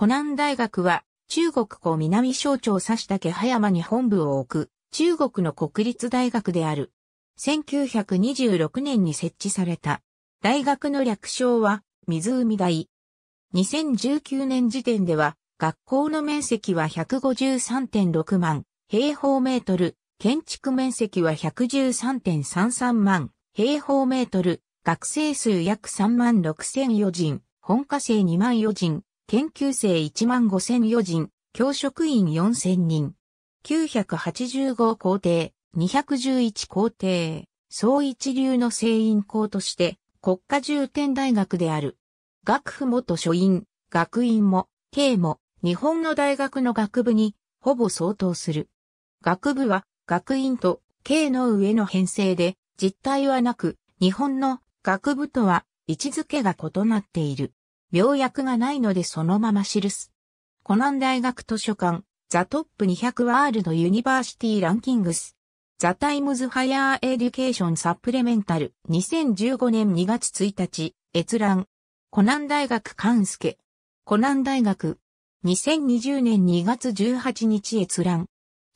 湖南大学は、中国湖南省庁佐した葉山に本部を置く、中国の国立大学である。1926年に設置された。大学の略称は、湖大。2019年時点では、学校の面積は153.6万平方メートル、建築面積は113.33万平方メートル、学生数約3万6 0 0余人、本科生2万余人、研究生1万5千余人、教職員4千人。985校程、211校庭、総一流の聖員校として国家重点大学である。学府元書院、学院も、刑も、日本の大学の学部に、ほぼ相当する。学部は、学院と、刑の上の編成で、実態はなく、日本の学部とは位置づけが異なっている。病薬がないのでそのまま記す。コナン大学図書館、ザトップ200ワールドユニバーシティランキングス。ザタイムズハイヤーエデュケーションサプレメンタル2015年2月1日、閲覧。コナン大学関助。コナン大学。2020年2月18日閲覧。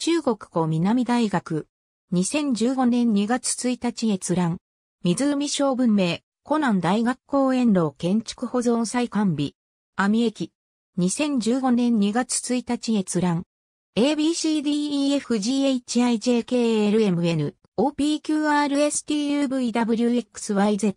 中国湖南大学。2015年2月1日閲覧。湖小文明、コナン大学公園路建築保存再完備。阿美駅。2015年2月1日閲覧。ABCDEFGHIJKLMN OPQRSTUVWXYZ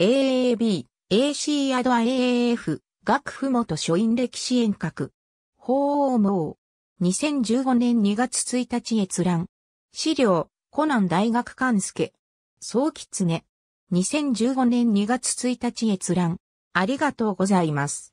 AAB AC アド AAF 学府元書院歴史遠隔法王網2015年2月1日閲覧資料コナン大学関助総狐2015年2月1日閲覧。ありがとうございます。